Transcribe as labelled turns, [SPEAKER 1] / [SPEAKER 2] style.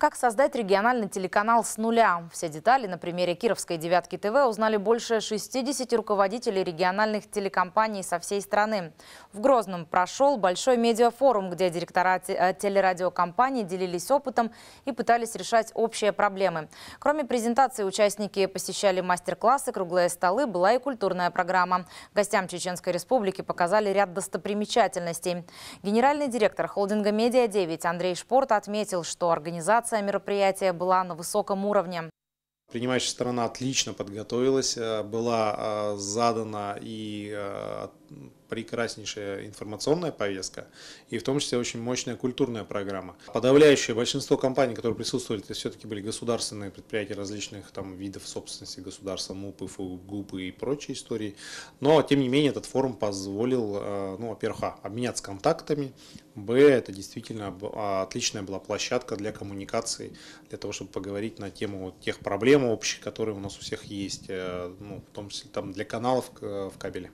[SPEAKER 1] Как создать региональный телеканал с нуля? Все детали на примере Кировской «девятки ТВ» узнали больше 60 руководителей региональных телекомпаний со всей страны. В Грозном прошел большой медиафорум, где директора э, телерадиокомпаний делились опытом и пытались решать общие проблемы. Кроме презентации, участники посещали мастер-классы, круглые столы, была и культурная программа. Гостям Чеченской Республики показали ряд достопримечательностей. Генеральный директор холдинга «Медиа-9» Андрей Шпорт отметил, что организация Организация мероприятия была на высоком уровне.
[SPEAKER 2] Принимающая сторона отлично подготовилась, э, была э, задана и э, прекраснейшая информационная повестка и в том числе очень мощная культурная программа. Подавляющее большинство компаний, которые присутствовали, это все-таки были государственные предприятия различных там, видов собственности государства, МУПы, ФУГУПы и прочие истории. Но, тем не менее, этот форум позволил, ну, во-первых, а, обменяться контактами, б, это действительно а, отличная была площадка для коммуникации, для того, чтобы поговорить на тему тех проблем, проблем общих, которые у нас у всех есть, э, ну, в том числе там для каналов э, в кабеле.